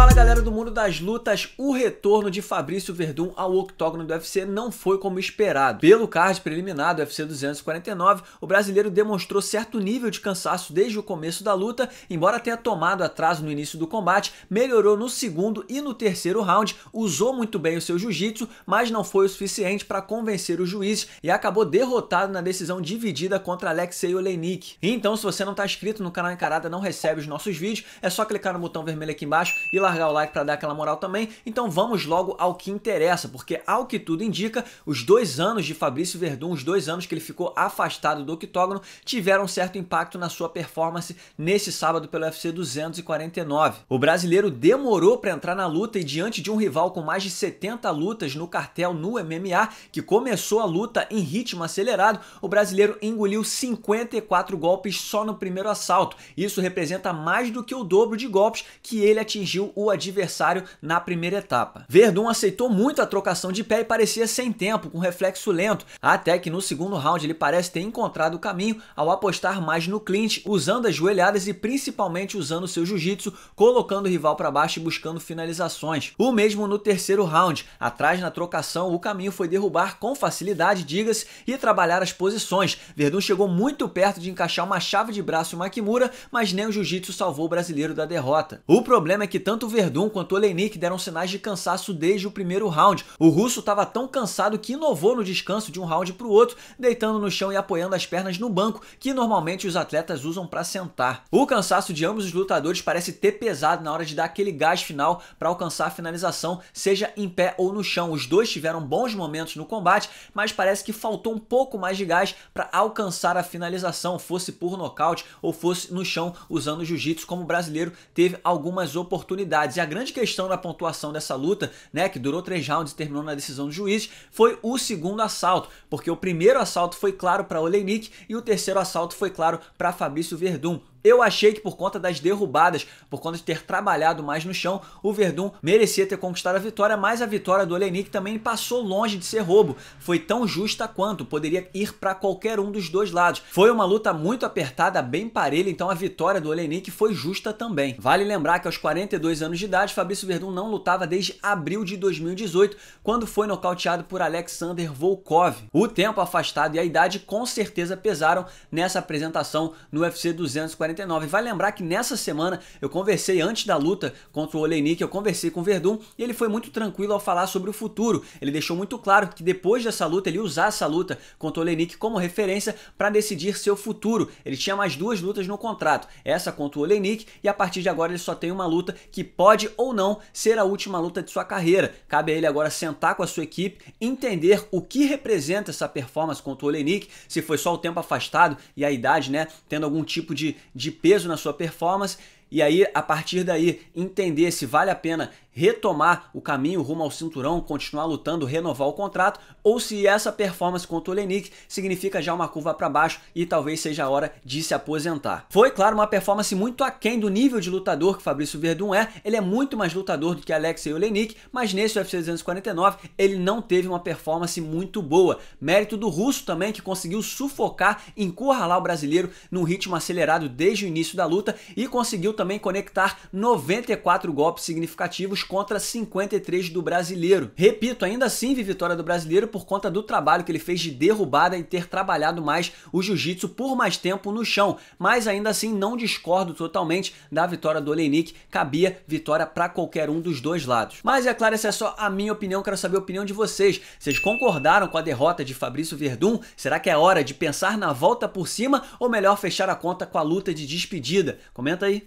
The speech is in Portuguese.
Fala galera do mundo das lutas, o retorno de Fabrício Verdun ao octógono do UFC não foi como esperado. Pelo card preliminar do UFC 249, o brasileiro demonstrou certo nível de cansaço desde o começo da luta, embora tenha tomado atraso no início do combate, melhorou no segundo e no terceiro round, usou muito bem o seu jiu-jitsu, mas não foi o suficiente para convencer o juiz e acabou derrotado na decisão dividida contra Alexei Oleinik. Então, se você não está inscrito no canal Encarada, não recebe os nossos vídeos, é só clicar no botão vermelho aqui embaixo e lá largar o like para dar aquela moral também. Então vamos logo ao que interessa, porque ao que tudo indica, os dois anos de Fabrício Verdun, os dois anos que ele ficou afastado do octógono, tiveram certo impacto na sua performance nesse sábado pelo UFC 249. O brasileiro demorou para entrar na luta e diante de um rival com mais de 70 lutas no cartel no MMA, que começou a luta em ritmo acelerado, o brasileiro engoliu 54 golpes só no primeiro assalto. Isso representa mais do que o dobro de golpes que ele atingiu o adversário na primeira etapa. Verdun aceitou muito a trocação de pé e parecia sem tempo, com reflexo lento, até que no segundo round ele parece ter encontrado o caminho ao apostar mais no clinch, usando as joelhadas e principalmente usando seu jiu-jitsu, colocando o rival para baixo e buscando finalizações. O mesmo no terceiro round, atrás na trocação, o caminho foi derrubar com facilidade, diga-se, e trabalhar as posições. Verdun chegou muito perto de encaixar uma chave de braço em Makimura, mas nem o jiu-jitsu salvou o brasileiro da derrota. O problema é que tanto tanto o Verdun quanto o Olenik deram sinais de cansaço desde o primeiro round. O russo estava tão cansado que inovou no descanso de um round para o outro, deitando no chão e apoiando as pernas no banco, que normalmente os atletas usam para sentar. O cansaço de ambos os lutadores parece ter pesado na hora de dar aquele gás final para alcançar a finalização, seja em pé ou no chão. Os dois tiveram bons momentos no combate, mas parece que faltou um pouco mais de gás para alcançar a finalização, fosse por nocaute ou fosse no chão usando jiu-jitsu, como o brasileiro teve algumas oportunidades oportunidades. E a grande questão da pontuação dessa luta, né, que durou três rounds e terminou na decisão do juiz, foi o segundo assalto, porque o primeiro assalto foi claro para Olenik e o terceiro assalto foi claro para Fabrício Verdun. Eu achei que por conta das derrubadas, por conta de ter trabalhado mais no chão, o Verdun merecia ter conquistado a vitória, mas a vitória do Olenik também passou longe de ser roubo. Foi tão justa quanto, poderia ir para qualquer um dos dois lados. Foi uma luta muito apertada, bem parelha, então a vitória do Olenik foi justa também. Vale lembrar que aos 42 anos de idade, Fabrício Verdun não lutava desde abril de 2018, quando foi nocauteado por Alexander Volkov. O tempo afastado e a idade com certeza pesaram nessa apresentação no UFC 240 49. Vai lembrar que nessa semana eu conversei antes da luta contra o Olenik, eu conversei com o Verdun e ele foi muito tranquilo ao falar sobre o futuro. Ele deixou muito claro que depois dessa luta ele ia usar essa luta contra o Olenik como referência para decidir seu futuro. Ele tinha mais duas lutas no contrato, essa contra o Olenik e a partir de agora ele só tem uma luta que pode ou não ser a última luta de sua carreira. Cabe a ele agora sentar com a sua equipe, entender o que representa essa performance contra o Olenik, se foi só o tempo afastado e a idade, né, tendo algum tipo de, de peso na sua performance e aí a partir daí entender se vale a pena retomar o caminho rumo ao cinturão, continuar lutando, renovar o contrato, ou se essa performance contra o Olenik significa já uma curva para baixo e talvez seja a hora de se aposentar. Foi, claro, uma performance muito aquém do nível de lutador que Fabrício Verdun é, ele é muito mais lutador do que Alexei Olenik, mas nesse UFC 249 ele não teve uma performance muito boa. Mérito do russo também, que conseguiu sufocar, encurralar o brasileiro num ritmo acelerado desde o início da luta e conseguiu também conectar 94 golpes significativos pontos contra 53 do brasileiro. Repito, ainda assim vi vitória do brasileiro por conta do trabalho que ele fez de derrubada e ter trabalhado mais o jiu-jitsu por mais tempo no chão, mas ainda assim não discordo totalmente da vitória do Olenik, cabia vitória para qualquer um dos dois lados. Mas é claro, essa é só a minha opinião, quero saber a opinião de vocês. Vocês concordaram com a derrota de Fabrício Verdun? Será que é hora de pensar na volta por cima ou melhor fechar a conta com a luta de despedida? Comenta aí.